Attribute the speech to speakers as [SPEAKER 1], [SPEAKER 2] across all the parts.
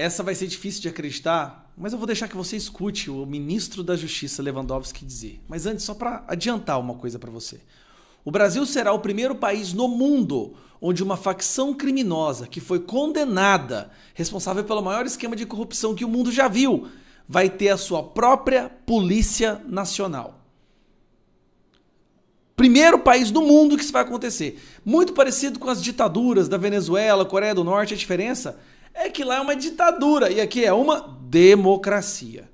[SPEAKER 1] Essa vai ser difícil de acreditar, mas eu vou deixar que você escute o ministro da Justiça Lewandowski dizer. Mas antes, só para adiantar uma coisa para você. O Brasil será o primeiro país no mundo onde uma facção criminosa que foi condenada, responsável pelo maior esquema de corrupção que o mundo já viu, vai ter a sua própria Polícia Nacional. Primeiro país do mundo que isso vai acontecer. Muito parecido com as ditaduras da Venezuela, Coreia do Norte, a diferença é que lá é uma ditadura e aqui é uma democracia.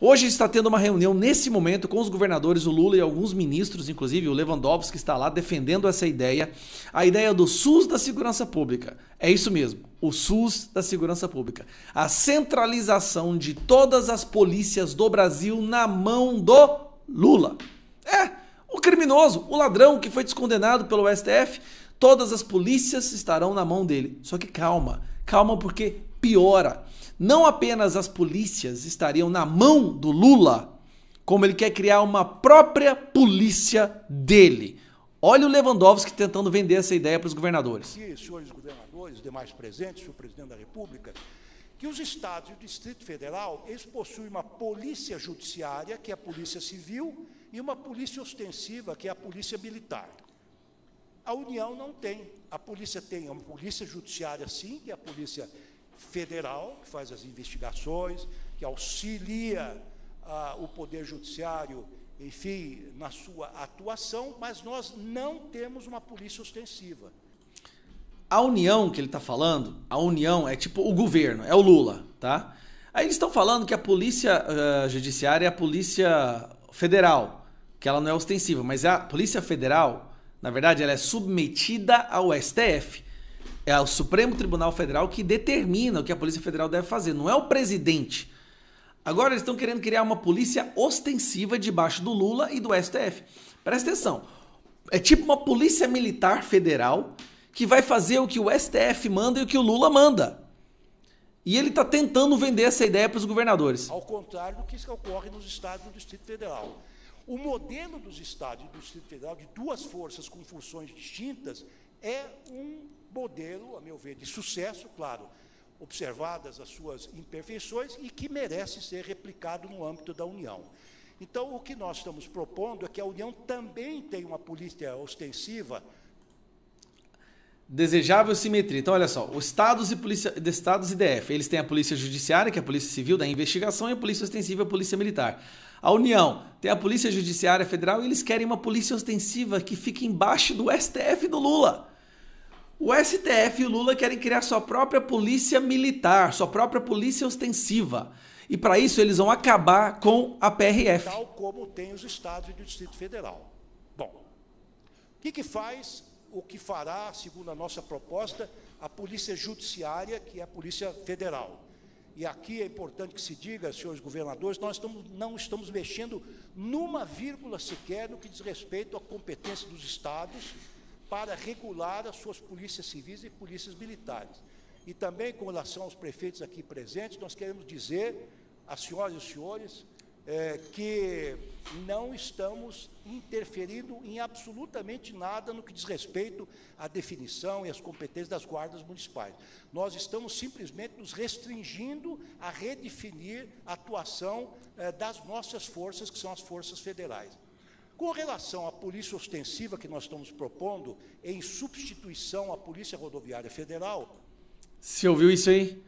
[SPEAKER 1] Hoje está tendo uma reunião nesse momento com os governadores, o Lula e alguns ministros, inclusive o Lewandowski está lá defendendo essa ideia, a ideia do SUS da segurança pública. É isso mesmo, o SUS da segurança pública. A centralização de todas as polícias do Brasil na mão do Lula. É, o criminoso, o ladrão que foi descondenado pelo STF, todas as polícias estarão na mão dele. Só que calma, calma porque piora. Não apenas as polícias estariam na mão do Lula, como ele quer criar uma própria polícia dele. Olha o Lewandowski tentando vender essa ideia para os governadores.
[SPEAKER 2] E, senhores governadores, demais presentes, senhor presidente da República, que os estados e o Distrito Federal, eles possuem uma polícia judiciária, que é a polícia civil, e uma polícia ostensiva, que é a polícia militar. A União não tem. A polícia tem a polícia judiciária, sim, que é a polícia federal, que faz as investigações, que auxilia ah, o Poder Judiciário, enfim, na sua atuação, mas nós não temos uma polícia ostensiva.
[SPEAKER 1] A União que ele está falando, a União é tipo o governo, é o Lula, tá? Aí eles estão falando que a polícia uh, judiciária é a polícia federal, que ela não é ostensiva, mas é a polícia federal na verdade, ela é submetida ao STF. É o Supremo Tribunal Federal que determina o que a Polícia Federal deve fazer, não é o presidente. Agora eles estão querendo criar uma polícia ostensiva debaixo do Lula e do STF. Presta atenção. É tipo uma polícia militar federal que vai fazer o que o STF manda e o que o Lula manda. E ele está tentando vender essa ideia para os governadores. Ao
[SPEAKER 2] contrário do que ocorre nos estados do Distrito Federal. O modelo dos estados e do Distrito Federal, de duas forças com funções distintas, é um modelo, a meu ver, de sucesso, claro, observadas as suas imperfeições e que merece ser replicado no âmbito da União. Então, o que nós estamos propondo é que a União também tenha uma política ostensiva
[SPEAKER 1] desejável simetria. Então, olha só, os estados e polícia, estados e DF, eles têm a polícia judiciária, que é a polícia civil da investigação, e a polícia ostensiva, a polícia militar. A União tem a polícia judiciária federal e eles querem uma polícia ostensiva que fique embaixo do STF do Lula. O STF e o Lula querem criar sua própria polícia militar, sua própria polícia ostensiva. E para isso eles vão acabar com a PRF. Tal
[SPEAKER 2] como tem os estados e o Distrito Federal. Bom, o que, que faz o que fará, segundo a nossa proposta, a Polícia Judiciária, que é a Polícia Federal. E aqui é importante que se diga, senhores governadores, nós estamos, não estamos mexendo numa vírgula sequer no que diz respeito à competência dos estados para regular as suas polícias civis e polícias militares. E também com relação aos prefeitos aqui presentes, nós queremos dizer às senhoras e senhores é, que não estamos interferindo em absolutamente nada no que diz respeito à definição e às competências das guardas municipais. Nós estamos simplesmente nos restringindo a redefinir a atuação é, das nossas forças, que são as forças federais. Com relação à polícia ostensiva que nós estamos propondo, em substituição à Polícia Rodoviária Federal.
[SPEAKER 1] Se ouviu isso aí?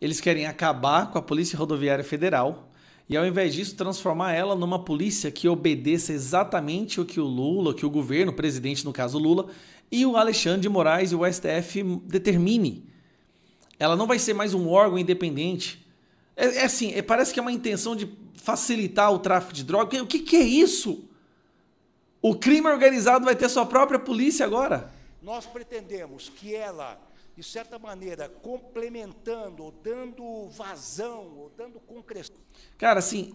[SPEAKER 1] Eles querem acabar com a Polícia Rodoviária Federal e ao invés disso transformar ela numa polícia que obedeça exatamente o que o Lula, que o governo, o presidente no caso Lula, e o Alexandre de Moraes e o STF determine. Ela não vai ser mais um órgão independente. É, é assim, é, parece que é uma intenção de facilitar o tráfico de drogas. O que, que é isso? O crime organizado vai ter sua própria polícia agora?
[SPEAKER 2] Nós pretendemos que ela de certa maneira, complementando, ou dando vazão, ou dando concreção. Cara, assim,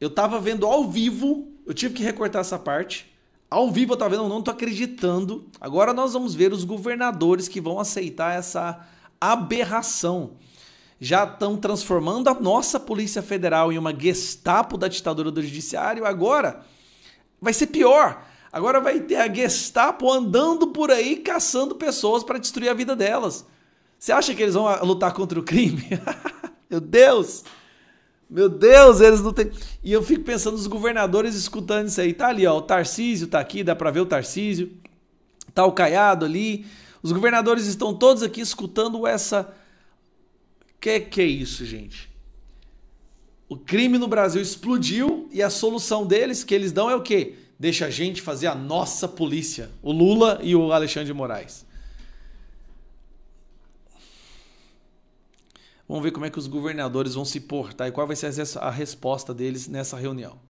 [SPEAKER 1] eu tava vendo ao vivo, eu tive que recortar essa parte. Ao vivo eu tava vendo, eu não tô acreditando. Agora nós vamos ver os governadores que vão aceitar essa aberração. Já estão transformando a nossa Polícia Federal em uma Gestapo da ditadura do judiciário. Agora vai ser pior. Agora vai ter a Gestapo andando por aí caçando pessoas para destruir a vida delas. Você acha que eles vão ah, lutar contra o crime? Meu Deus! Meu Deus, eles não têm. E eu fico pensando nos governadores escutando isso aí. Tá ali, ó, o Tarcísio tá aqui, dá para ver o Tarcísio. Tá o Caiado ali. Os governadores estão todos aqui escutando essa que que é isso, gente? O crime no Brasil explodiu e a solução deles que eles dão é o quê? deixa a gente fazer a nossa polícia, o Lula e o Alexandre de Moraes. Vamos ver como é que os governadores vão se portar e qual vai ser a resposta deles nessa reunião.